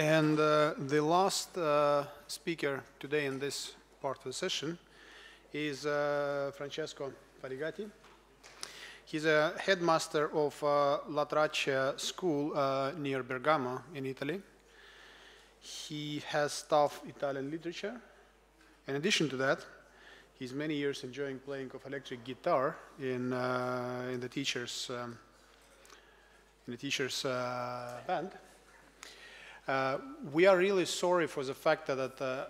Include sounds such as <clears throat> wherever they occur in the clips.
And uh, the last uh, speaker today in this part of the session is uh, Francesco Farigati. He's a headmaster of uh, La Traccia School uh, near Bergamo in Italy. He has taught Italian literature. In addition to that, he's many years enjoying playing of electric guitar in, uh, in the teacher's, um, in the teacher's band. Uh, we are really sorry for the fact that, uh, uh,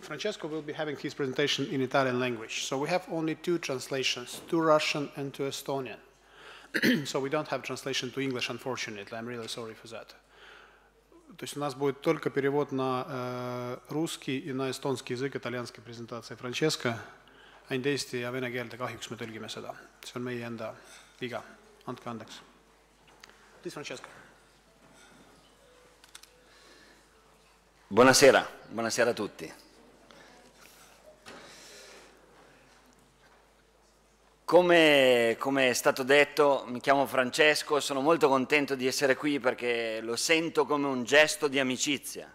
Francesco will be having his presentation in Italian language. So we have only two translations, to Russian and to Estonian. <clears throat> so we don't have translation to English, unfortunately. I'm really sorry for that. То есть у нас будет только перевод на э, русский и на эстонский язык итальянской презентации Франческо. Buonasera, buonasera a tutti. Come, come, è stato detto, mi chiamo Francesco, sono molto contento di essere qui perché lo sento come un gesto di amicizia,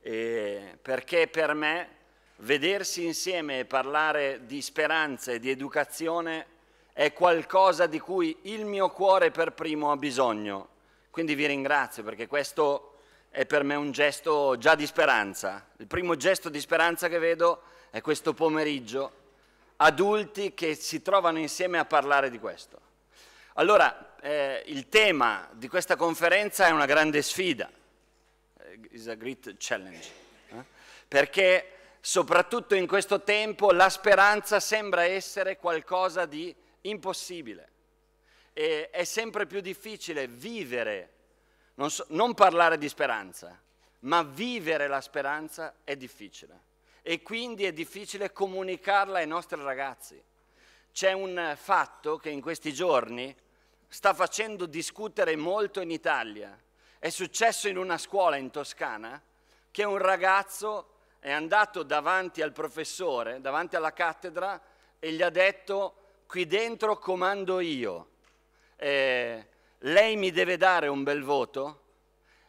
e perché per me vedersi insieme e parlare di speranza e di educazione è qualcosa di cui il mio cuore per primo ha bisogno. Quindi vi ringrazio perché questo è per me un gesto già di speranza. Il primo gesto di speranza che vedo è questo pomeriggio, adulti che si trovano insieme a parlare di questo. Allora, eh, il tema di questa conferenza è una grande sfida, eh, is a great challenge, eh? perché soprattutto in questo tempo la speranza sembra essere qualcosa di impossibile e è sempre più difficile vivere non, so, non parlare di speranza, ma vivere la speranza è difficile e quindi è difficile comunicarla ai nostri ragazzi. C'è un fatto che in questi giorni sta facendo discutere molto in Italia. È successo in una scuola in Toscana che un ragazzo è andato davanti al professore, davanti alla cattedra e gli ha detto qui dentro comando io. Eh, lei mi deve dare un bel voto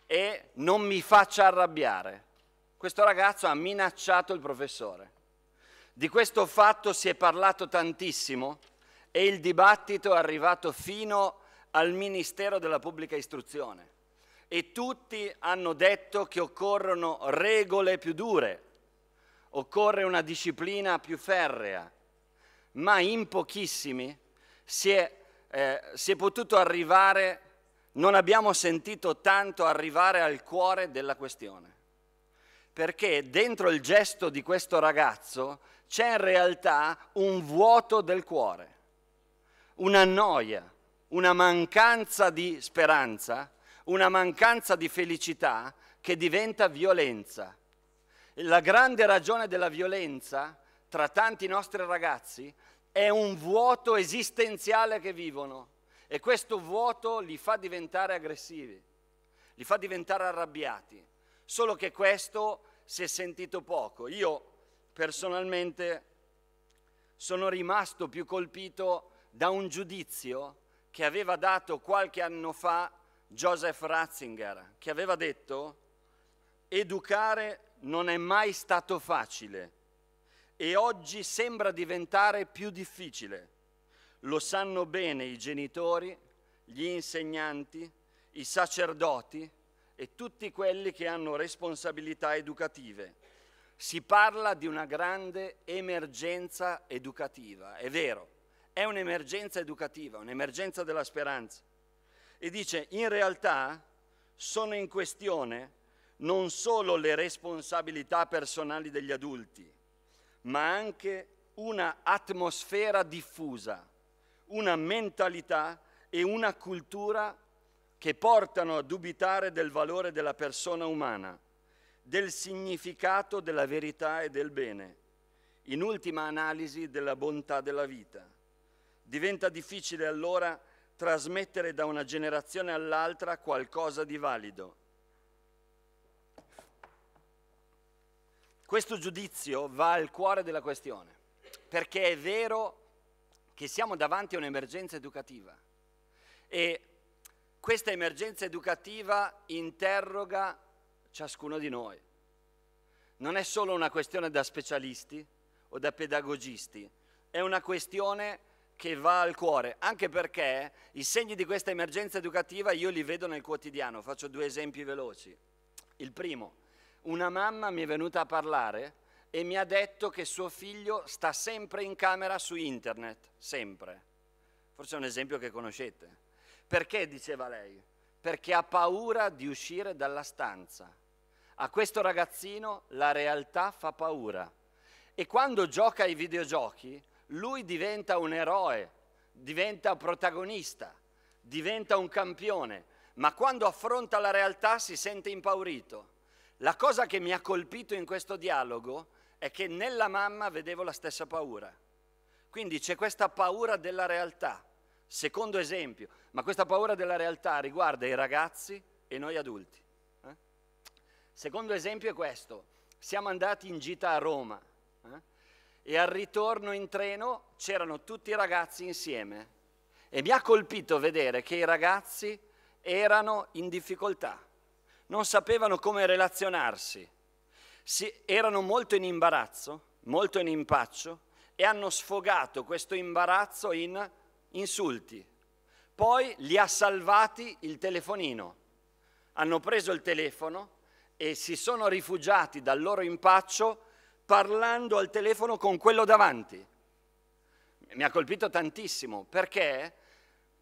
e non mi faccia arrabbiare. Questo ragazzo ha minacciato il professore. Di questo fatto si è parlato tantissimo e il dibattito è arrivato fino al Ministero della Pubblica Istruzione e tutti hanno detto che occorrono regole più dure, occorre una disciplina più ferrea, ma in pochissimi si è eh, si è potuto arrivare, non abbiamo sentito tanto arrivare al cuore della questione. Perché dentro il gesto di questo ragazzo c'è in realtà un vuoto del cuore, una noia, una mancanza di speranza, una mancanza di felicità che diventa violenza. La grande ragione della violenza tra tanti nostri ragazzi è un vuoto esistenziale che vivono e questo vuoto li fa diventare aggressivi, li fa diventare arrabbiati, solo che questo si è sentito poco. Io personalmente sono rimasto più colpito da un giudizio che aveva dato qualche anno fa Joseph Ratzinger, che aveva detto educare non è mai stato facile e oggi sembra diventare più difficile. Lo sanno bene i genitori, gli insegnanti, i sacerdoti e tutti quelli che hanno responsabilità educative. Si parla di una grande emergenza educativa, è vero, è un'emergenza educativa, un'emergenza della speranza. E dice, in realtà sono in questione non solo le responsabilità personali degli adulti, ma anche una atmosfera diffusa, una mentalità e una cultura che portano a dubitare del valore della persona umana, del significato della verità e del bene, in ultima analisi della bontà della vita. Diventa difficile allora trasmettere da una generazione all'altra qualcosa di valido Questo giudizio va al cuore della questione, perché è vero che siamo davanti a un'emergenza educativa e questa emergenza educativa interroga ciascuno di noi. Non è solo una questione da specialisti o da pedagogisti, è una questione che va al cuore, anche perché i segni di questa emergenza educativa io li vedo nel quotidiano. Faccio due esempi veloci. Il primo, una mamma mi è venuta a parlare e mi ha detto che suo figlio sta sempre in camera su internet, sempre. Forse è un esempio che conoscete. Perché, diceva lei? Perché ha paura di uscire dalla stanza. A questo ragazzino la realtà fa paura. E quando gioca ai videogiochi, lui diventa un eroe, diventa un protagonista, diventa un campione, ma quando affronta la realtà si sente impaurito la cosa che mi ha colpito in questo dialogo è che nella mamma vedevo la stessa paura. Quindi c'è questa paura della realtà, secondo esempio, ma questa paura della realtà riguarda i ragazzi e noi adulti. Eh? Secondo esempio è questo, siamo andati in gita a Roma eh? e al ritorno in treno c'erano tutti i ragazzi insieme e mi ha colpito vedere che i ragazzi erano in difficoltà non sapevano come relazionarsi, si, erano molto in imbarazzo, molto in impaccio e hanno sfogato questo imbarazzo in insulti. Poi li ha salvati il telefonino. Hanno preso il telefono e si sono rifugiati dal loro impaccio parlando al telefono con quello davanti. Mi ha colpito tantissimo perché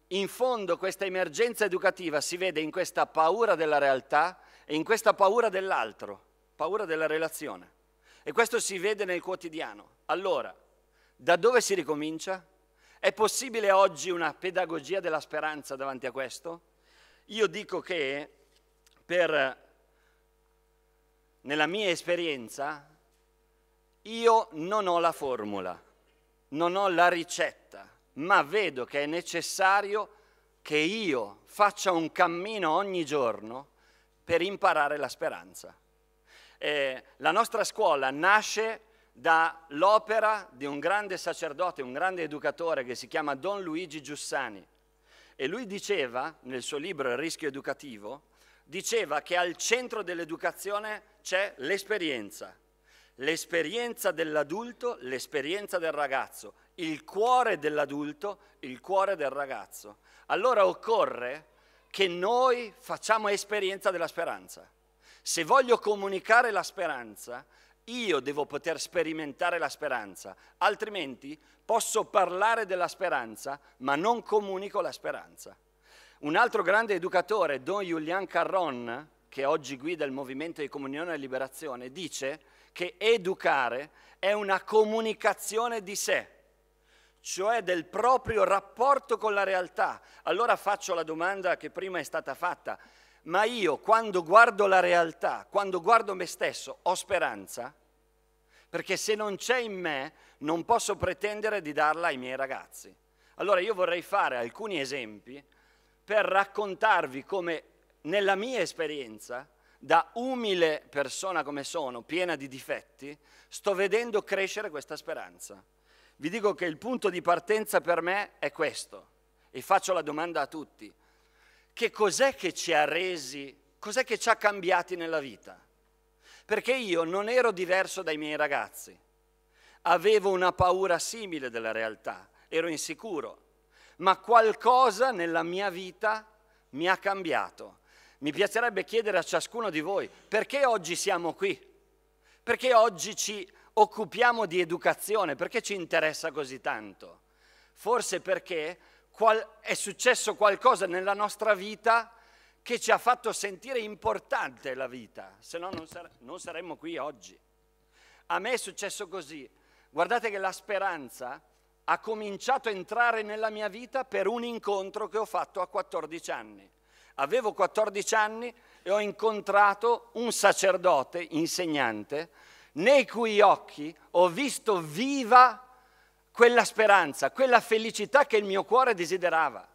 in fondo questa emergenza educativa si vede in questa paura della realtà e in questa paura dell'altro, paura della relazione. E questo si vede nel quotidiano. Allora, da dove si ricomincia? È possibile oggi una pedagogia della speranza davanti a questo? Io dico che per, nella mia esperienza, io non ho la formula, non ho la ricetta ma vedo che è necessario che io faccia un cammino ogni giorno per imparare la speranza. Eh, la nostra scuola nasce dall'opera di un grande sacerdote, un grande educatore che si chiama Don Luigi Giussani. E lui diceva, nel suo libro Il rischio educativo, diceva che al centro dell'educazione c'è l'esperienza, l'esperienza dell'adulto, l'esperienza del ragazzo, il cuore dell'adulto, il cuore del ragazzo. Allora occorre che noi facciamo esperienza della speranza. Se voglio comunicare la speranza, io devo poter sperimentare la speranza, altrimenti posso parlare della speranza, ma non comunico la speranza. Un altro grande educatore, Don Julian Carron, che oggi guida il movimento di comunione e liberazione, dice che educare è una comunicazione di sé, cioè del proprio rapporto con la realtà. Allora faccio la domanda che prima è stata fatta, ma io quando guardo la realtà, quando guardo me stesso, ho speranza? Perché se non c'è in me non posso pretendere di darla ai miei ragazzi. Allora io vorrei fare alcuni esempi per raccontarvi come nella mia esperienza da umile persona come sono, piena di difetti, sto vedendo crescere questa speranza. Vi dico che il punto di partenza per me è questo, e faccio la domanda a tutti. Che cos'è che ci ha resi, cos'è che ci ha cambiati nella vita? Perché io non ero diverso dai miei ragazzi, avevo una paura simile della realtà, ero insicuro, ma qualcosa nella mia vita mi ha cambiato mi piacerebbe chiedere a ciascuno di voi perché oggi siamo qui, perché oggi ci occupiamo di educazione, perché ci interessa così tanto. Forse perché è successo qualcosa nella nostra vita che ci ha fatto sentire importante la vita, se no non, sare- non saremmo qui oggi. A me è successo così. Guardate che la speranza ha cominciato a entrare nella mia vita per un incontro che ho fatto a 14 anni. Avevo 14 anni e ho incontrato un sacerdote, insegnante, nei cui occhi ho visto viva quella speranza, quella felicità che il mio cuore desiderava.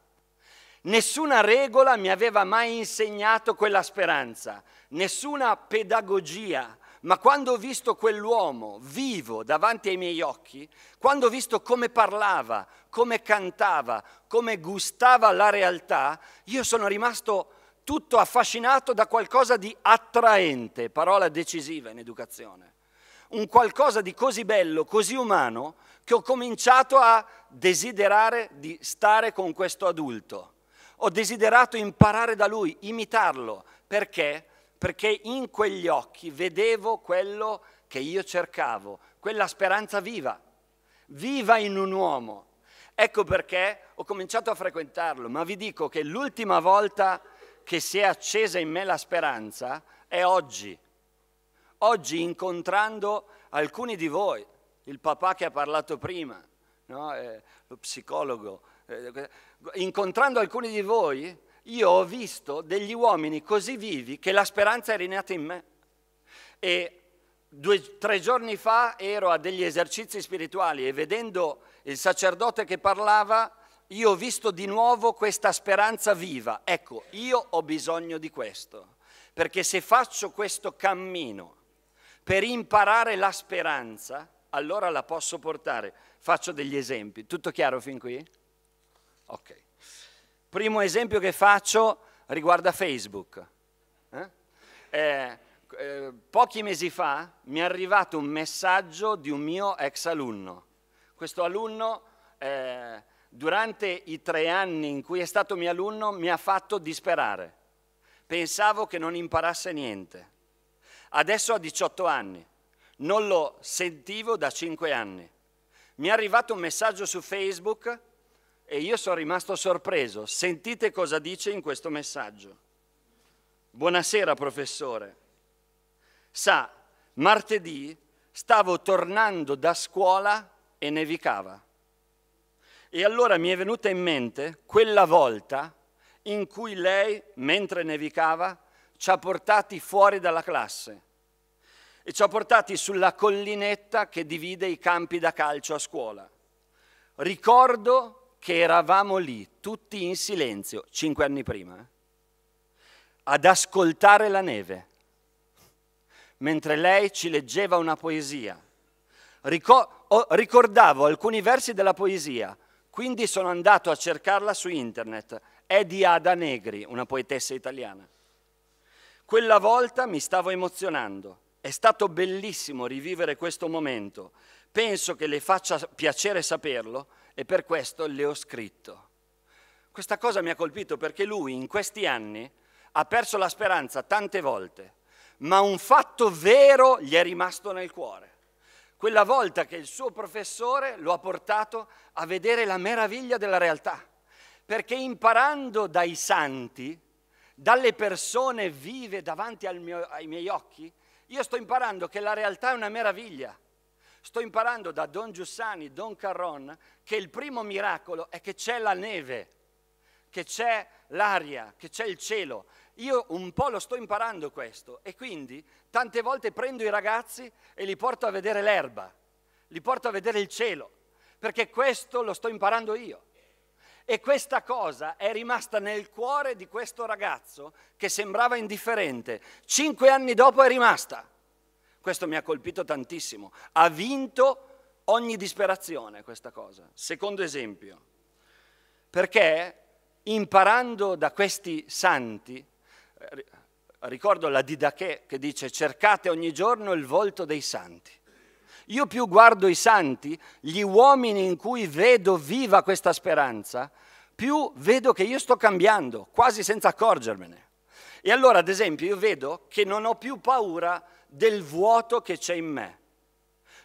Nessuna regola mi aveva mai insegnato quella speranza, nessuna pedagogia ma quando ho visto quell'uomo vivo davanti ai miei occhi, quando ho visto come parlava, come cantava, come gustava la realtà, io sono rimasto tutto affascinato da qualcosa di attraente, parola decisiva in educazione, un qualcosa di così bello, così umano, che ho cominciato a desiderare di stare con questo adulto. Ho desiderato imparare da lui, imitarlo, perché? perché in quegli occhi vedevo quello che io cercavo, quella speranza viva, viva in un uomo. Ecco perché ho cominciato a frequentarlo, ma vi dico che l'ultima volta che si è accesa in me la speranza è oggi. Oggi incontrando alcuni di voi, il papà che ha parlato prima, no? eh, lo psicologo, eh, incontrando alcuni di voi io ho visto degli uomini così vivi che la speranza è rinata in me. E due, tre giorni fa ero a degli esercizi spirituali e vedendo il sacerdote che parlava, io ho visto di nuovo questa speranza viva. Ecco, io ho bisogno di questo, perché se faccio questo cammino per imparare la speranza, allora la posso portare. Faccio degli esempi. Tutto chiaro fin qui? Ok primo esempio che faccio riguarda Facebook. Eh? eh? Eh, pochi mesi fa mi è arrivato un messaggio di un mio ex alunno. Questo alunno, eh, durante i tre anni in cui è stato mio alunno, mi ha fatto disperare. Pensavo che non imparasse niente. Adesso ha 18 anni, non lo sentivo da cinque anni. Mi è arrivato un messaggio su Facebook e io sono rimasto sorpreso. Sentite cosa dice in questo messaggio. Buonasera professore. Sa, martedì stavo tornando da scuola e nevicava. E allora mi è venuta in mente quella volta in cui lei, mentre nevicava, ci ha portati fuori dalla classe e ci ha portati sulla collinetta che divide i campi da calcio a scuola. Ricordo che eravamo lì tutti in silenzio cinque anni prima eh, ad ascoltare la neve mentre lei ci leggeva una poesia. Rico- oh, ricordavo alcuni versi della poesia, quindi sono andato a cercarla su internet. È di Ada Negri, una poetessa italiana. Quella volta mi stavo emozionando. È stato bellissimo rivivere questo momento. Penso che le faccia piacere saperlo e per questo le ho scritto. Questa cosa mi ha colpito perché lui in questi anni ha perso la speranza tante volte, ma un fatto vero gli è rimasto nel cuore. Quella volta che il suo professore lo ha portato a vedere la meraviglia della realtà, perché imparando dai santi, dalle persone vive davanti mio, ai miei occhi, io sto imparando che la realtà è una meraviglia Sto imparando da Don Giussani, Don Carron, che il primo miracolo è che c'è la neve, che c'è l'aria, che c'è il cielo. Io un po' lo sto imparando questo e quindi tante volte prendo i ragazzi e li porto a vedere l'erba, li porto a vedere il cielo, perché questo lo sto imparando io. E questa cosa è rimasta nel cuore di questo ragazzo che sembrava indifferente. Cinque anni dopo è rimasta. Questo mi ha colpito tantissimo. Ha vinto ogni disperazione questa cosa. Secondo esempio, perché imparando da questi santi, eh, ricordo la Didache che dice cercate ogni giorno il volto dei santi. Io più guardo i santi, gli uomini in cui vedo viva questa speranza, più vedo che io sto cambiando, quasi senza accorgermene. E allora, ad esempio, io vedo che non ho più paura del vuoto che c'è in me.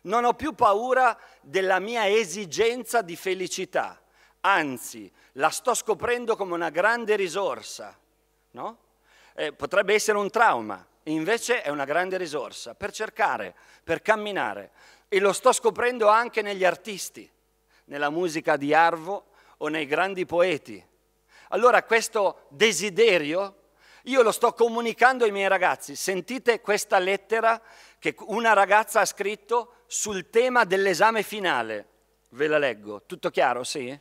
Non ho più paura della mia esigenza di felicità, anzi la sto scoprendo come una grande risorsa, no? eh, potrebbe essere un trauma, invece è una grande risorsa per cercare, per camminare. E lo sto scoprendo anche negli artisti, nella musica di Arvo o nei grandi poeti. Allora questo desiderio io lo sto comunicando ai miei ragazzi. Sentite questa lettera che una ragazza ha scritto sul tema dell'esame finale. Ve la leggo. Tutto chiaro? Sì?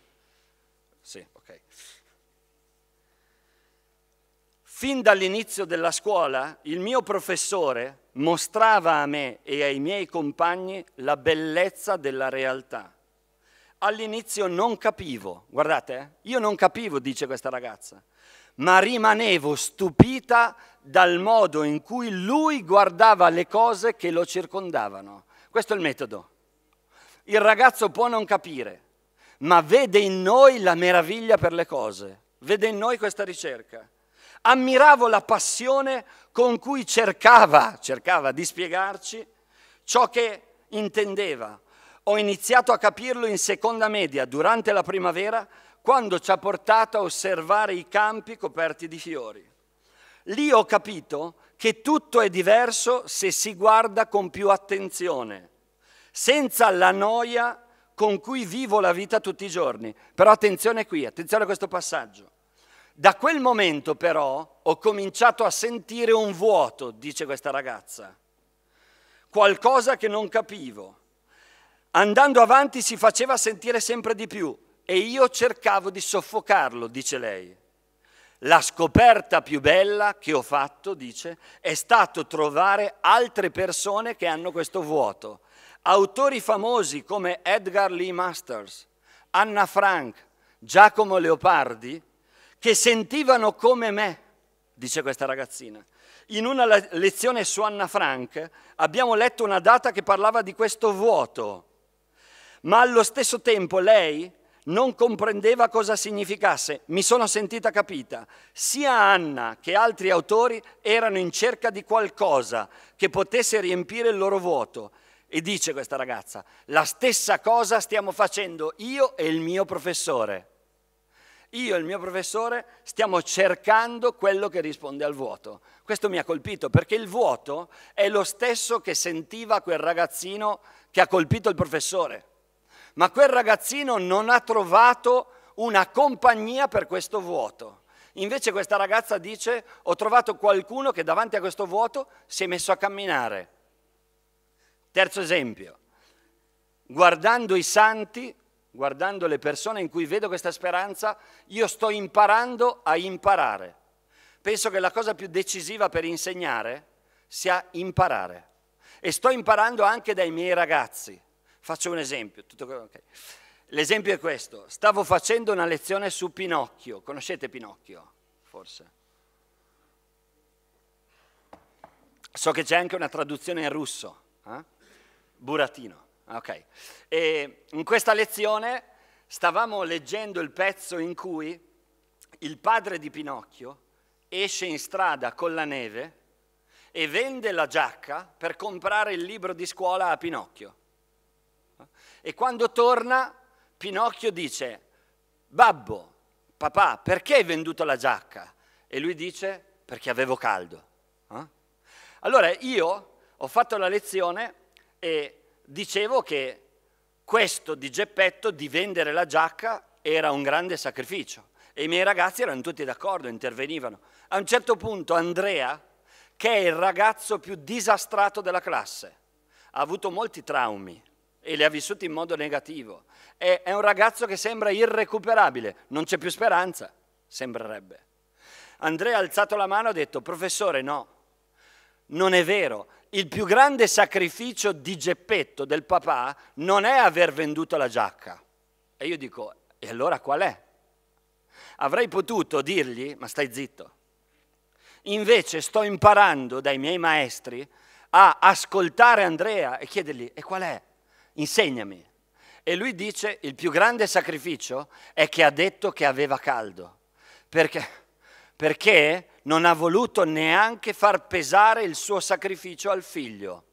Sì, ok. Fin dall'inizio della scuola il mio professore mostrava a me e ai miei compagni la bellezza della realtà. All'inizio non capivo, guardate, eh? io non capivo, dice questa ragazza ma rimanevo stupita dal modo in cui lui guardava le cose che lo circondavano. Questo è il metodo. Il ragazzo può non capire, ma vede in noi la meraviglia per le cose, vede in noi questa ricerca. Ammiravo la passione con cui cercava, cercava di spiegarci ciò che intendeva. Ho iniziato a capirlo in seconda media, durante la primavera, quando ci ha portato a osservare i campi coperti di fiori. Lì ho capito che tutto è diverso se si guarda con più attenzione, senza la noia con cui vivo la vita tutti i giorni. Però attenzione qui, attenzione a questo passaggio. Da quel momento però ho cominciato a sentire un vuoto, dice questa ragazza, qualcosa che non capivo. Andando avanti si faceva sentire sempre di più, e io cercavo di soffocarlo, dice lei. La scoperta più bella che ho fatto, dice, è stato trovare altre persone che hanno questo vuoto. Autori famosi come Edgar Lee Masters, Anna Frank, Giacomo Leopardi, che sentivano come me, dice questa ragazzina. In una lezione su Anna Frank abbiamo letto una data che parlava di questo vuoto, ma allo stesso tempo lei non comprendeva cosa significasse, mi sono sentita capita. Sia Anna che altri autori erano in cerca di qualcosa che potesse riempire il loro vuoto. E dice questa ragazza, la stessa cosa stiamo facendo io e il mio professore. Io e il mio professore stiamo cercando quello che risponde al vuoto. Questo mi ha colpito perché il vuoto è lo stesso che sentiva quel ragazzino che ha colpito il professore ma quel ragazzino non ha trovato una compagnia per questo vuoto. Invece questa ragazza dice ho trovato qualcuno che davanti a questo vuoto si è messo a camminare. Terzo esempio, guardando i santi, guardando le persone in cui vedo questa speranza, io sto imparando a imparare. Penso che la cosa più decisiva per insegnare sia imparare. E sto imparando anche dai miei ragazzi. Faccio un esempio. Tutto, okay. L'esempio è questo. Stavo facendo una lezione su Pinocchio. Conoscete Pinocchio? Forse. So che c'è anche una traduzione in russo. Eh? Buratino. Ok. E in questa lezione stavamo leggendo il pezzo in cui il padre di Pinocchio esce in strada con la neve e vende la giacca per comprare il libro di scuola a Pinocchio. E quando torna, Pinocchio dice, babbo, papà, perché hai venduto la giacca? E lui dice, perché avevo caldo. Eh? Allora io ho fatto la lezione e dicevo che questo di Geppetto, di vendere la giacca, era un grande sacrificio. E i miei ragazzi erano tutti d'accordo, intervenivano. A un certo punto Andrea, che è il ragazzo più disastrato della classe, ha avuto molti traumi, e le ha vissute in modo negativo. È, è un ragazzo che sembra irrecuperabile, non c'è più speranza, sembrerebbe. Andrea ha alzato la mano e ha detto, professore no, non è vero, il più grande sacrificio di Geppetto, del papà, non è aver venduto la giacca. E io dico, e allora qual è? Avrei potuto dirgli, ma stai zitto. Invece sto imparando dai miei maestri a ascoltare Andrea e chiedergli, e qual è? insegnami. E lui dice, il più grande sacrificio è che ha detto che aveva caldo, perché, perché non ha voluto neanche far pesare il suo sacrificio al figlio.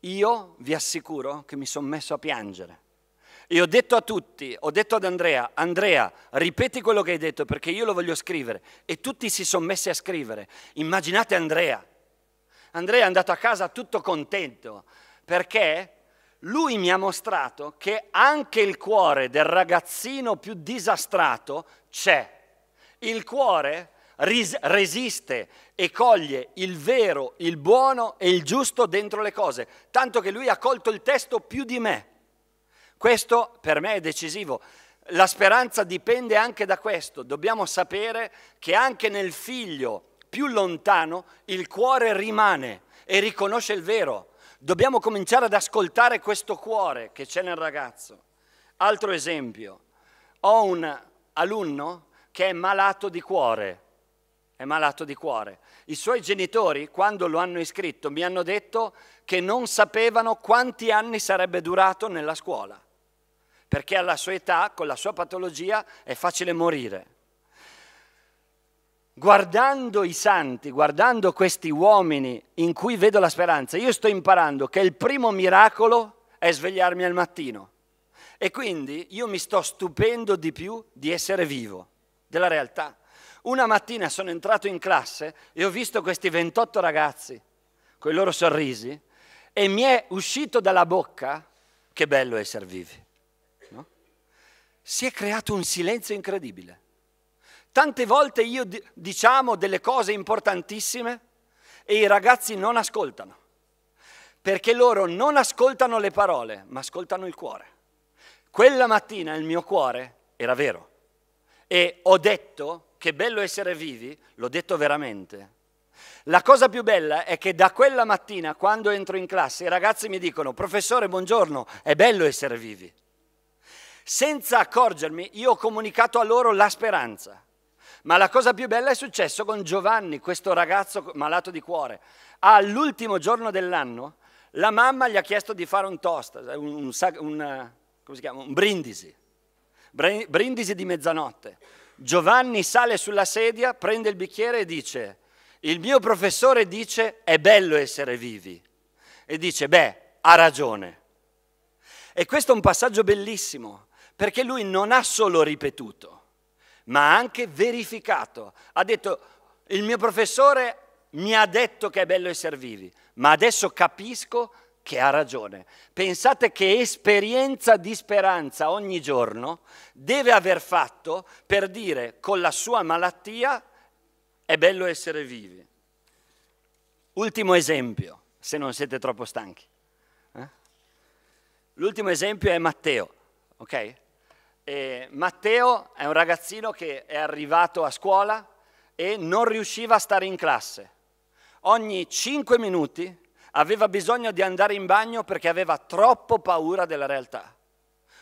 Io vi assicuro che mi sono messo a piangere. E ho detto a tutti, ho detto ad Andrea, Andrea, ripeti quello che hai detto perché io lo voglio scrivere. E tutti si sono messi a scrivere. Immaginate Andrea. Andrea è andato a casa tutto contento perché lui mi ha mostrato che anche il cuore del ragazzino più disastrato c'è. Il cuore ris- resiste e coglie il vero, il buono e il giusto dentro le cose, tanto che lui ha colto il testo più di me. Questo per me è decisivo. La speranza dipende anche da questo. Dobbiamo sapere che anche nel figlio più lontano il cuore rimane e riconosce il vero Dobbiamo cominciare ad ascoltare questo cuore che c'è nel ragazzo. Altro esempio, ho un alunno che è malato di cuore, è malato di cuore. I suoi genitori, quando lo hanno iscritto, mi hanno detto che non sapevano quanti anni sarebbe durato nella scuola, perché alla sua età, con la sua patologia, è facile morire guardando i santi, guardando questi uomini in cui vedo la speranza, io sto imparando che il primo miracolo è svegliarmi al mattino. E quindi io mi sto stupendo di più di essere vivo, della realtà. Una mattina sono entrato in classe e ho visto questi 28 ragazzi con i loro sorrisi e mi è uscito dalla bocca che bello essere vivi. No? Si è creato un silenzio incredibile. Tante volte io diciamo delle cose importantissime e i ragazzi non ascoltano, perché loro non ascoltano le parole, ma ascoltano il cuore. Quella mattina il mio cuore era vero e ho detto che bello essere vivi, l'ho detto veramente. La cosa più bella è che da quella mattina, quando entro in classe, i ragazzi mi dicono, professore, buongiorno, è bello essere vivi. Senza accorgermi, io ho comunicato a loro la speranza. Ma la cosa più bella è successo con Giovanni, questo ragazzo malato di cuore. All'ultimo giorno dell'anno la mamma gli ha chiesto di fare un toast, eh, un, un, un, eh, chiama, un brindisi, brindisi di mezzanotte. Giovanni sale sulla sedia, prende il bicchiere e dice, il mio professore dice è bello essere vivi. E dice, beh, ha ragione. E questo è un passaggio bellissimo, perché lui non ha solo ripetuto, ma anche verificato. Ha detto, il mio professore mi ha detto che è bello essere vivi, ma adesso capisco che ha ragione. Pensate che esperienza di speranza ogni giorno deve aver fatto per dire con la sua malattia è bello essere vivi. Ultimo esempio, se non siete troppo stanchi. Eh? L'ultimo esempio è Matteo, ok? E eh, Matteo è un ragazzino che è arrivato a scuola e non riusciva a stare in classe. Ogni 5 minuti aveva bisogno di andare in bagno perché aveva troppo paura della realtà,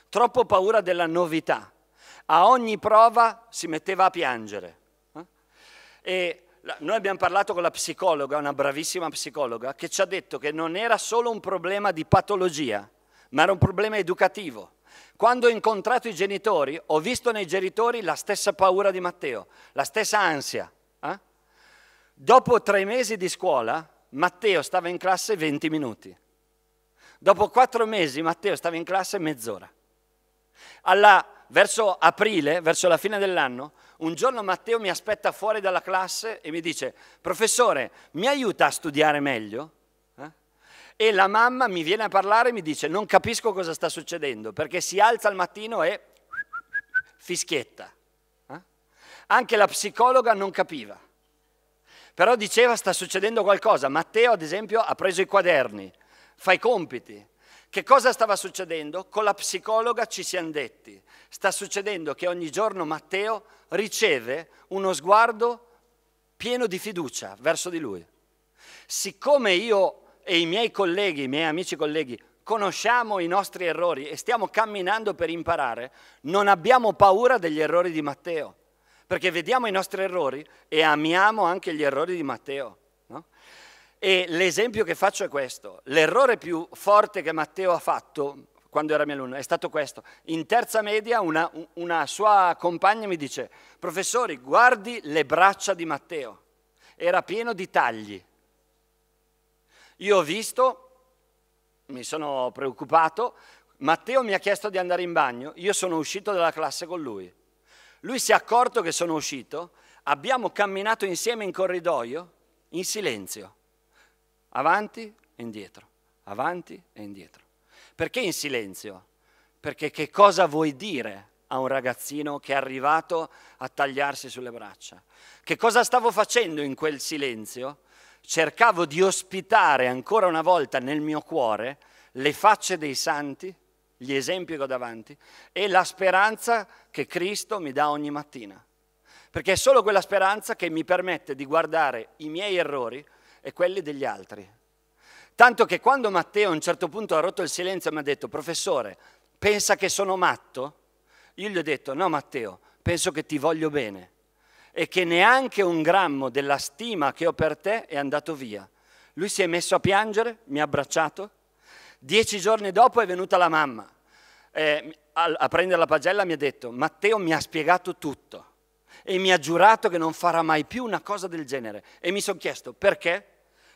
troppo paura della novità. A ogni prova si metteva a piangere. Eh? E noi abbiamo parlato con la psicologa, una bravissima psicologa, che ci ha detto che non era solo un problema di patologia, ma era un problema educativo. Quando ho incontrato i genitori, ho visto nei genitori la stessa paura di Matteo, la stessa ansia. Eh? Dopo tre mesi di scuola, Matteo stava in classe 20 minuti. Dopo quattro mesi, Matteo stava in classe mezz'ora. Alla, verso aprile, verso la fine dell'anno, un giorno Matteo mi aspetta fuori dalla classe e mi dice, professore, mi aiuta a studiare meglio? e la mamma mi viene a parlare e mi dice non capisco cosa sta succedendo perché si alza al mattino e fischietta. Eh? Anche la psicologa non capiva, però diceva sta succedendo qualcosa. Matteo ad esempio ha preso i quaderni, fa i compiti, che cosa stava succedendo? Con la psicologa ci siamo detti, sta succedendo che ogni giorno Matteo riceve uno sguardo pieno di fiducia verso di lui. Siccome io e i miei colleghi, i miei amici colleghi, conosciamo i nostri errori e stiamo camminando per imparare, non abbiamo paura degli errori di Matteo, perché vediamo i nostri errori e amiamo anche gli errori di Matteo. No? E l'esempio che faccio è questo, l'errore più forte che Matteo ha fatto quando era mio alunno è stato questo, in terza media una, una sua compagna mi dice, professori guardi le braccia di Matteo, era pieno di tagli, io ho visto, mi sono preoccupato, Matteo mi ha chiesto di andare in bagno, io sono uscito dalla classe con lui. Lui si è accorto che sono uscito, abbiamo camminato insieme in corridoio, in silenzio, avanti e indietro, avanti e indietro. Perché in silenzio? Perché che cosa vuoi dire a un ragazzino che è arrivato a tagliarsi sulle braccia? Che cosa stavo facendo in quel silenzio? cercavo di ospitare ancora una volta nel mio cuore le facce dei santi, gli esempi che ho davanti, e la speranza che Cristo mi dà ogni mattina. Perché è solo quella speranza che mi permette di guardare i miei errori e quelli degli altri. Tanto che quando Matteo a un certo punto ha rotto il silenzio e mi ha detto, professore, pensa che sono matto? Io gli ho detto, no Matteo, penso che ti voglio bene e che neanche un grammo della stima che ho per te è andato via. Lui si è messo a piangere, mi ha abbracciato. Dieci giorni dopo è venuta la mamma eh, a, prendere la pagella mi ha detto Matteo mi ha spiegato tutto e mi ha giurato che non farà mai più una cosa del genere. E mi sono chiesto perché?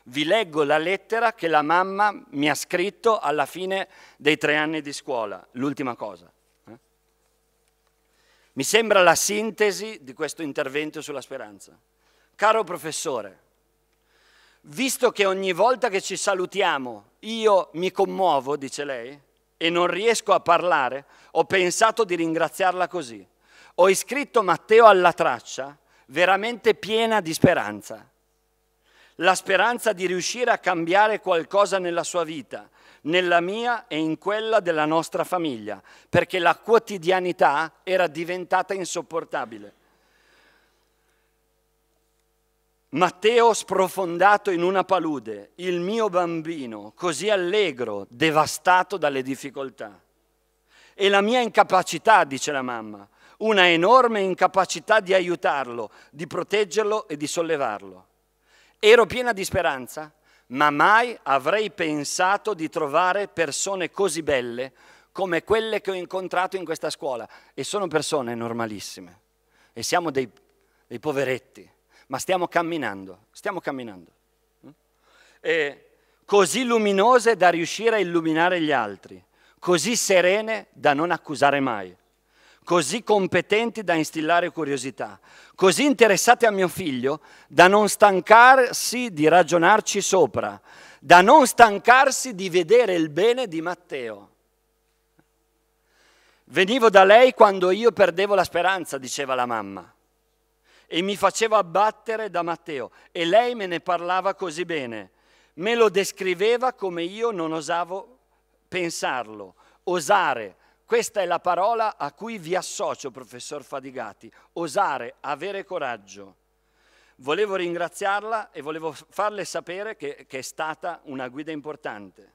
Vi leggo la lettera che la mamma mi ha scritto alla fine dei tre anni di scuola, l'ultima cosa. Mi sembra la sintesi di questo intervento sulla speranza. Caro professore, visto che ogni volta che ci salutiamo io mi commuovo, dice lei, e non riesco a parlare, ho pensato di ringraziarla così. Ho iscritto Matteo alla traccia, veramente piena di speranza. La speranza di riuscire a cambiare qualcosa nella sua vita, nella mia e in quella della nostra famiglia, perché la quotidianità era diventata insopportabile. Matteo sprofondato in una palude, il mio bambino così allegro, devastato dalle difficoltà. E la mia incapacità, dice la mamma, una enorme incapacità di aiutarlo, di proteggerlo e di sollevarlo. Ero piena di speranza? ma mai avrei pensato di trovare persone così belle come quelle che ho incontrato in questa scuola. E sono persone normalissime. E siamo dei, dei poveretti, ma stiamo camminando, stiamo camminando. Mm? E così luminose da riuscire a illuminare gli altri, così serene da non accusare mai così competenti da instillare curiosità, così interessati a mio figlio da non stancarsi di ragionarci sopra, da non stancarsi di vedere il bene di Matteo. Venivo da lei quando io perdevo la speranza, diceva la mamma, e mi facevo abbattere da Matteo, e lei me ne parlava così bene, me lo descriveva come io non osavo pensarlo, osare, questa è la parola a cui vi associo, professor Fadigati, osare, avere coraggio. Volevo ringraziarla e volevo farle sapere che, che è stata una guida importante.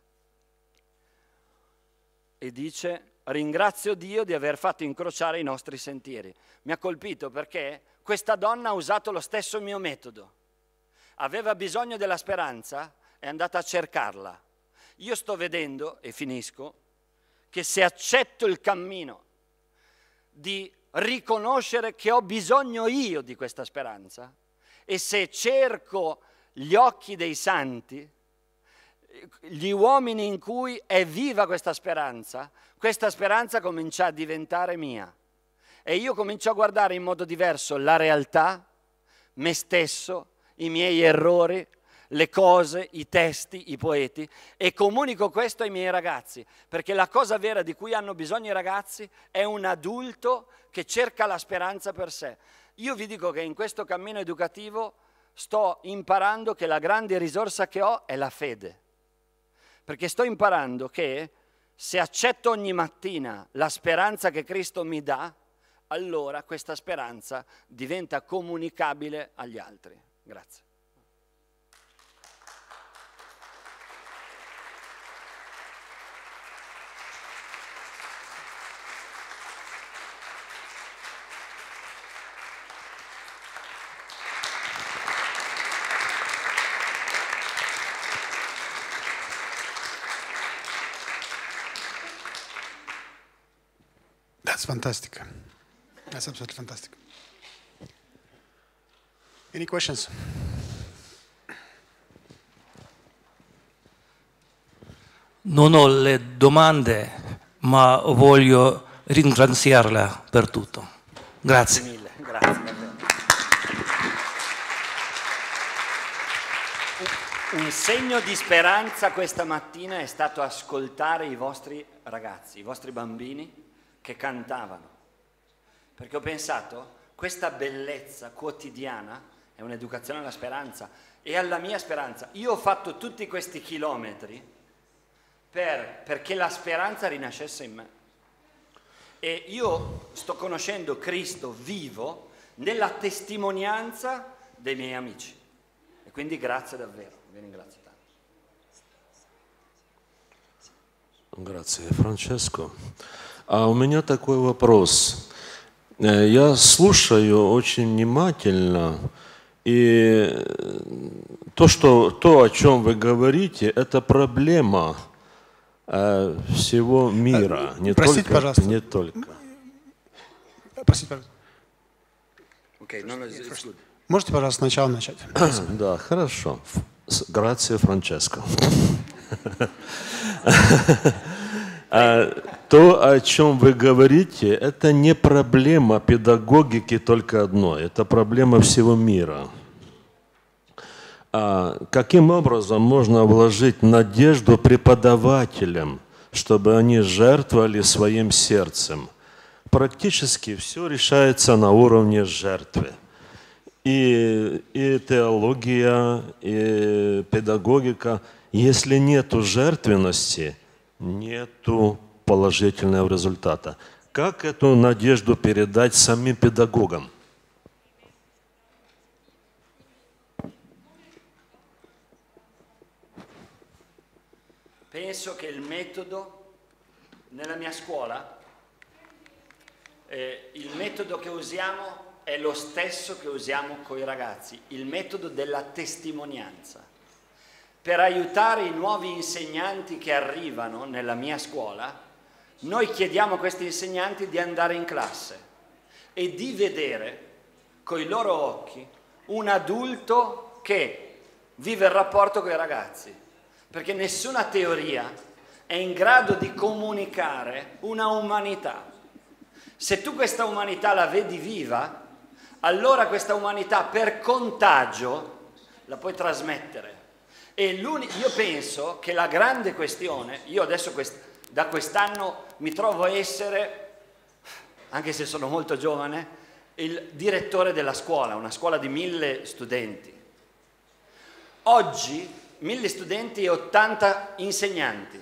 E dice, ringrazio Dio di aver fatto incrociare i nostri sentieri. Mi ha colpito perché questa donna ha usato lo stesso mio metodo. Aveva bisogno della speranza, è andata a cercarla. Io sto vedendo, e finisco, che se accetto il cammino di riconoscere che ho bisogno io di questa speranza e se cerco gli occhi dei santi, gli uomini in cui è viva questa speranza, questa speranza comincia a diventare mia e io comincio a guardare in modo diverso la realtà, me stesso, i miei errori, le cose, i testi, i poeti e comunico questo ai miei ragazzi, perché la cosa vera di cui hanno bisogno i ragazzi è un adulto che cerca la speranza per sé. Io vi dico che in questo cammino educativo sto imparando che la grande risorsa che ho è la fede, perché sto imparando che se accetto ogni mattina la speranza che Cristo mi dà, allora questa speranza diventa comunicabile agli altri. Grazie. That's fantastic. That's absolutely fantastic. Any questions? Non ho le domande, ma voglio ringraziarla per tutto. Grazie. Grazie mille, grazie. Un segno di speranza questa mattina è stato ascoltare i vostri ragazzi, i vostri bambini che cantavano. Perché ho pensato, questa bellezza quotidiana è un'educazione alla speranza e alla mia speranza. Io ho fatto tutti questi chilometri per, perché la speranza rinascesse in me. E io sto conoscendo Cristo vivo nella testimonianza dei miei amici. E quindi grazie davvero, vi ringrazio. Грация, Франческо. А у меня такой вопрос. Э, я слушаю очень внимательно, и э, то, что, то, о чем вы говорите, это проблема э, всего мира. Не Простите, только, пожалуйста. Не только. Простите, пожалуйста. Okay, no, no, Можете, пожалуйста, сначала начать? да, хорошо. Грация Франческо. А, то, о чем вы говорите, это не проблема педагогики только одной, это проблема всего мира. А, каким образом можно вложить надежду преподавателям, чтобы они жертвовали своим сердцем? Практически все решается на уровне жертвы. И, и теология, и педагогика – если нет жертвенности, нет положительного результата. Как эту надежду передать самим педагогам? Penso che il metodo nella mia scuola, eh, il metodo che usiamo è lo stesso che usiamo con i ragazzi, il metodo della testimonianza. per aiutare i nuovi insegnanti che arrivano nella mia scuola, noi chiediamo a questi insegnanti di andare in classe e di vedere con i loro occhi un adulto che vive il rapporto con i ragazzi, perché nessuna teoria è in grado di comunicare una umanità. Se tu questa umanità la vedi viva, allora questa umanità per contagio la puoi trasmettere e io penso che la grande questione, io adesso quest da quest'anno mi trovo a essere, anche se sono molto giovane, il direttore della scuola, una scuola di mille studenti. Oggi mille studenti e 80 insegnanti.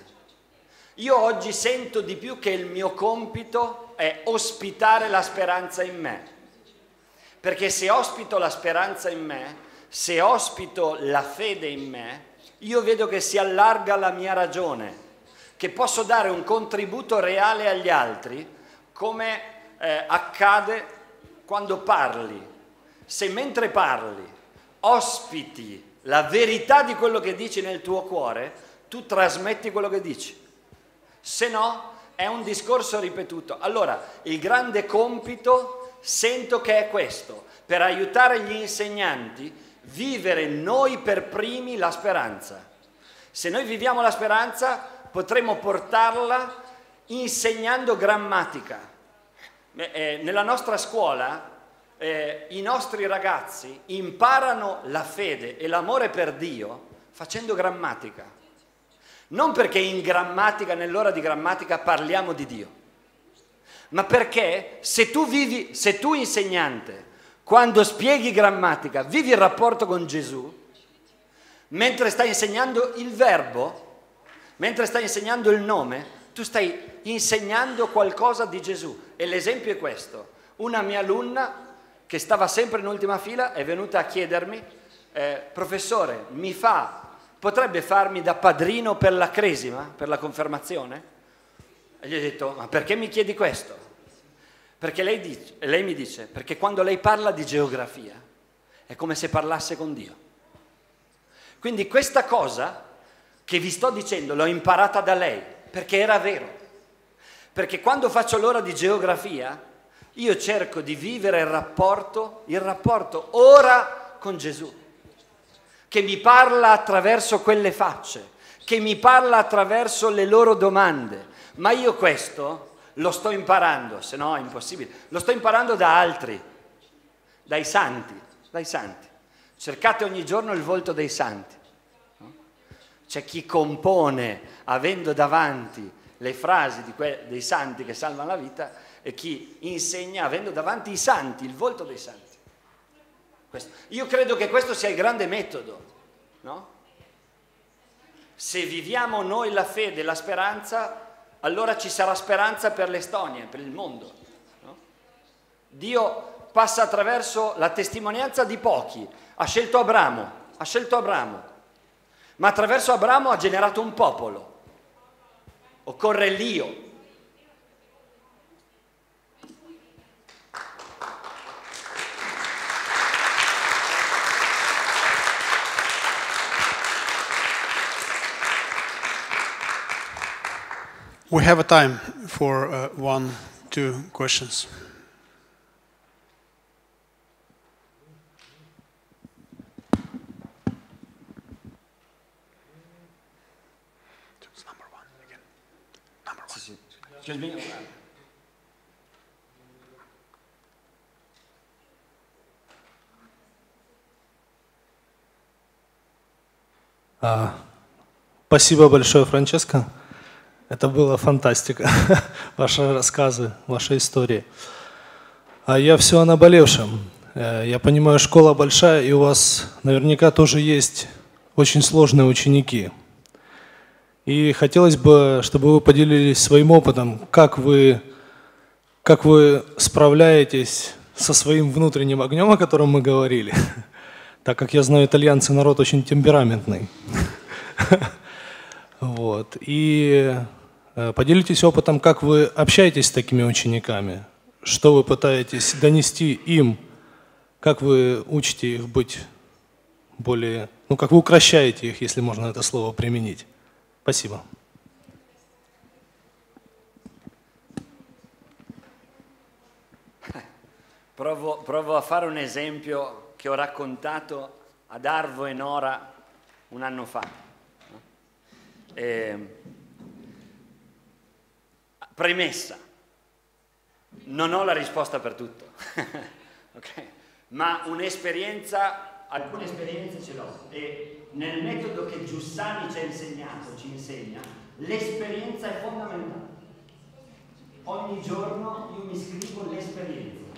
Io oggi sento di più che il mio compito è ospitare la speranza in me, perché se ospito la speranza in me, se ospito la fede in me, io vedo che si allarga la mia ragione, che posso dare un contributo reale agli altri, come eh, accade quando parli. Se mentre parli ospiti la verità di quello che dici nel tuo cuore, tu trasmetti quello che dici. Se no, è un discorso ripetuto. Allora, il grande compito sento che è questo, per aiutare gli insegnanti vivere noi per primi la speranza. Se noi viviamo la speranza potremo portarla insegnando grammatica. Eh, nella nostra scuola eh, i nostri ragazzi imparano la fede e l'amore per Dio facendo grammatica. Non perché in grammatica, nell'ora di grammatica, parliamo di Dio, ma perché se tu vivi, se tu insegnante quando spieghi grammatica, vivi il rapporto con Gesù, mentre stai insegnando il verbo, mentre stai insegnando il nome, tu stai insegnando qualcosa di Gesù. E l'esempio è questo. Una mia alunna che stava sempre in ultima fila è venuta a chiedermi, eh, professore, mi fa, potrebbe farmi da padrino per la cresima, per la confermazione? E gli ho detto, ma perché mi chiedi questo? Perché lei, dice, lei mi dice, perché quando lei parla di geografia è come se parlasse con Dio. Quindi questa cosa che vi sto dicendo l'ho imparata da lei, perché era vero. Perché quando faccio l'ora di geografia, io cerco di vivere il rapporto, il rapporto ora con Gesù, che mi parla attraverso quelle facce, che mi parla attraverso le loro domande. Ma io questo lo sto imparando, se no è impossibile. Lo sto imparando da altri, dai santi, dai santi. Cercate ogni giorno il volto dei santi. C'è chi compone avendo davanti le frasi que- dei santi che salvano la vita e chi insegna avendo davanti i santi, il volto dei santi. Questo. Io credo che questo sia il grande metodo, no? Se viviamo noi la fede, e la speranza, allora ci sarà speranza per l'Estonia, per il mondo. No? Dio passa attraverso la testimonianza di pochi, ha scelto Abramo, ha scelto Abramo, ma attraverso Abramo ha generato un popolo. Occorre l'io, We have a time for uh, one, two questions. Number one again. Number one. Uh, спасибо большое, Франческо. Это была фантастика, <laughs> ваши рассказы, ваши истории. А я все о наболевшем. Э, я понимаю, школа большая, и у вас наверняка тоже есть очень сложные ученики. И хотелось бы, чтобы вы поделились своим опытом, как вы, как вы справляетесь со своим внутренним огнем, о котором мы говорили. <laughs> Так как я знаю, итальянцы народ очень темпераментный. <laughs> Вот. И Э, поделитесь опытом, как вы общаетесь с такими учениками, что вы пытаетесь донести им, как вы учите их быть более, ну как вы укращаете их, если можно это слово применить. Спасибо. Provo, provo a fare un esempio che ho raccontato ad Arvo e Nora un anno fa. E Premessa, non ho la risposta per tutto, <laughs> okay? ma un'esperienza, alcune esperienze ce l'ho e nel metodo che Giussani ci ha insegnato, ci insegna, l'esperienza è fondamentale. Ogni giorno io mi scrivo l'esperienza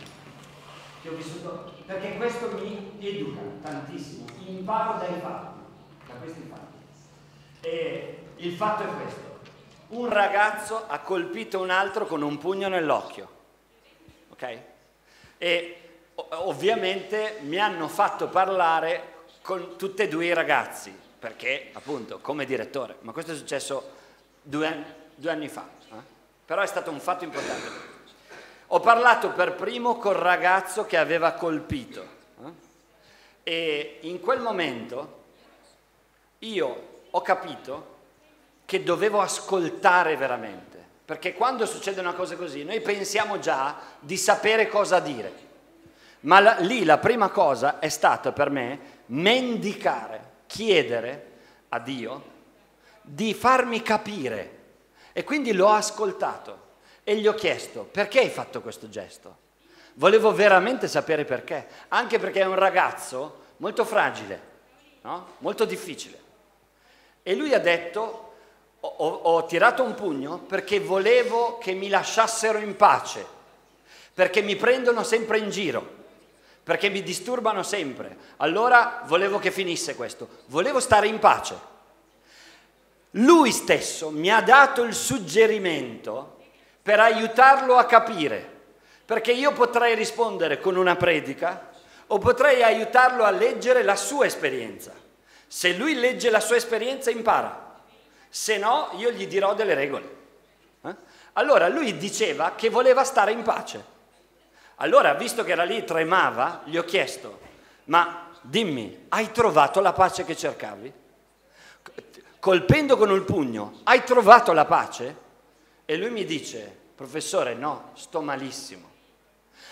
che ho vissuto, perché questo mi educa tantissimo, imparo dai fatti, da questi fatti. E il fatto è questo, un ragazzo ha colpito un altro con un pugno nell'occhio. Ok? E ovviamente mi hanno fatto parlare con tutti e due i ragazzi, perché appunto come direttore, ma questo è successo due anni, due anni fa, eh? però è stato un fatto importante. Ho parlato per primo col ragazzo che aveva colpito eh? e in quel momento io ho capito che dovevo ascoltare veramente. Perché quando succede una cosa così, noi pensiamo già di sapere cosa dire. Ma la, lì la prima cosa è stata per me mendicare, chiedere a Dio di farmi capire. E quindi l'ho ascoltato e gli ho chiesto perché hai fatto questo gesto. Volevo veramente sapere perché, anche perché è un ragazzo molto fragile, no? molto difficile. E lui ha detto ho, ho tirato un pugno perché volevo che mi lasciassero in pace, perché mi prendono sempre in giro perché mi disturbano sempre. Allora volevo che finisse questo, volevo stare in pace. Lui stesso mi ha dato il suggerimento per aiutarlo a capire, perché io potrei rispondere con una predica o potrei aiutarlo a leggere la sua esperienza. Se lui legge la sua esperienza impara se no io gli dirò delle regole. Eh? Allora lui diceva che voleva stare in pace. Allora, visto che era lì, tremava, gli ho chiesto, ma dimmi, hai trovato la pace che cercavi? Colpendo con il pugno, hai trovato la pace? E lui mi dice, professore, no, sto malissimo.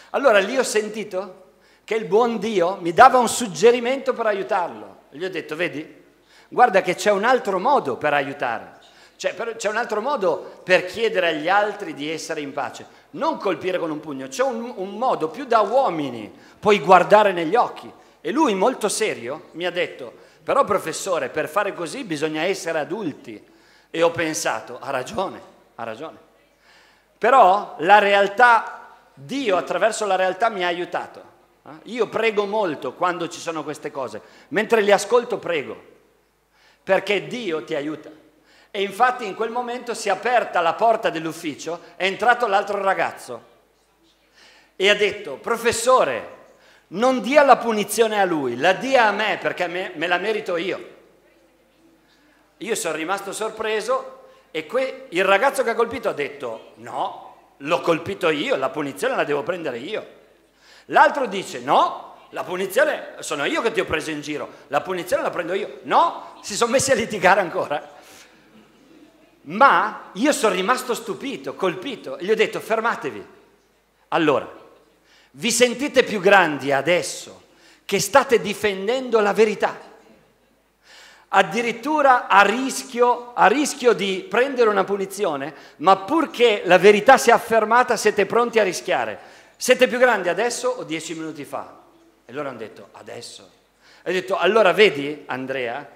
Allora lì ho sentito che il buon Dio mi dava un suggerimento per aiutarlo. Gli ho detto, vedi, guarda che c'è un altro modo per aiutarmi, c'è, cioè, per, c'è un altro modo per chiedere agli altri di essere in pace, non colpire con un pugno, c'è un, un modo più da uomini, puoi guardare negli occhi. E lui molto serio mi ha detto, però professore, per fare così bisogna essere adulti. E ho pensato, ha ragione, ha ragione. Però la realtà, Dio attraverso la realtà mi ha aiutato. Eh? Io prego molto quando ci sono queste cose, mentre li ascolto prego perché Dio ti aiuta. E infatti in quel momento si è aperta la porta dell'ufficio, è entrato l'altro ragazzo e ha detto, professore, non dia la punizione a lui, la dia a me perché me, me la merito io. Io sono rimasto sorpreso e que- il ragazzo che ha colpito ha detto, no, l'ho colpito io, la punizione la devo prendere io. L'altro dice, no, la punizione sono io che ti ho preso in giro, la punizione la prendo io. No, si sono messi a litigare ancora. Ma io sono rimasto stupito, colpito, gli ho detto fermatevi. Allora, vi sentite più grandi adesso che state difendendo la verità, addirittura a rischio, a rischio di prendere una punizione, ma purché la verità sia affermata siete pronti a rischiare. Siete più grandi adesso o dieci minuti fa? E loro hanno detto, adesso. E ho detto, allora vedi Andrea,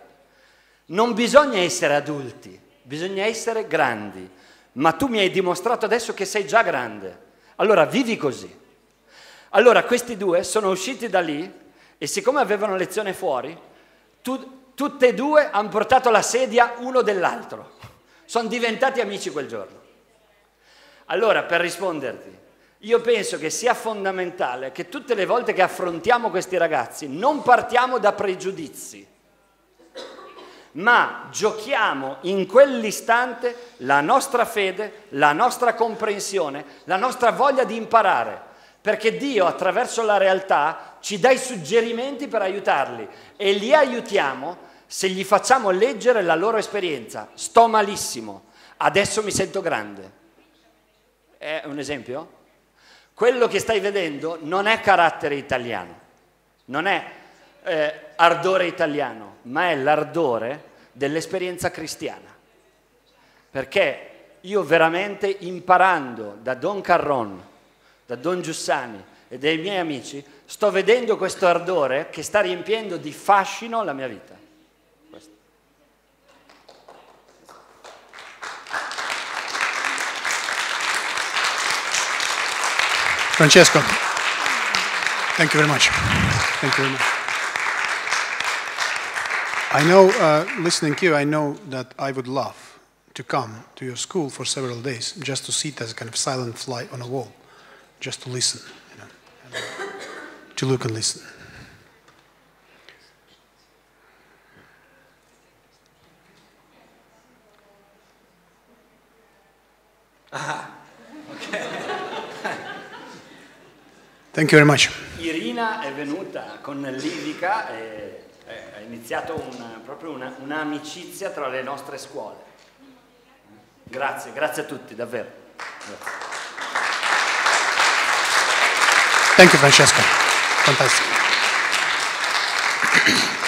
non bisogna essere adulti, bisogna essere grandi, ma tu mi hai dimostrato adesso che sei già grande. Allora vivi così. Allora questi due sono usciti da lì e siccome avevano lezione fuori, tu, tutte e due hanno portato la sedia uno dell'altro. Sono diventati amici quel giorno. Allora, per risponderti, io penso che sia fondamentale che tutte le volte che affrontiamo questi ragazzi non partiamo da pregiudizi, ma giochiamo in quell'istante la nostra fede, la nostra comprensione, la nostra voglia di imparare, perché Dio attraverso la realtà ci dà i suggerimenti per aiutarli e li aiutiamo se gli facciamo leggere la loro esperienza. Sto malissimo, adesso mi sento grande. È un esempio? quello che stai vedendo non è carattere italiano, non è eh, ardore italiano, ma è l'ardore dell'esperienza cristiana. Perché io veramente imparando da Don Carron, da Don Giussani e dai miei amici, sto vedendo questo ardore che sta riempiendo di fascino la mia vita. Francesco, thank you very much. Thank you very much. I know, uh, listening to you, I know that I would love to come to your school for several days just to sit as a kind of silent fly on a wall, just to listen, you know, to look and listen. Thank you very much. Irina è venuta con l'Ivica e ha iniziato una, proprio un'amicizia una tra le nostre scuole. Grazie, grazie a tutti, davvero. Grazie. Thank you Francesco, fantastico.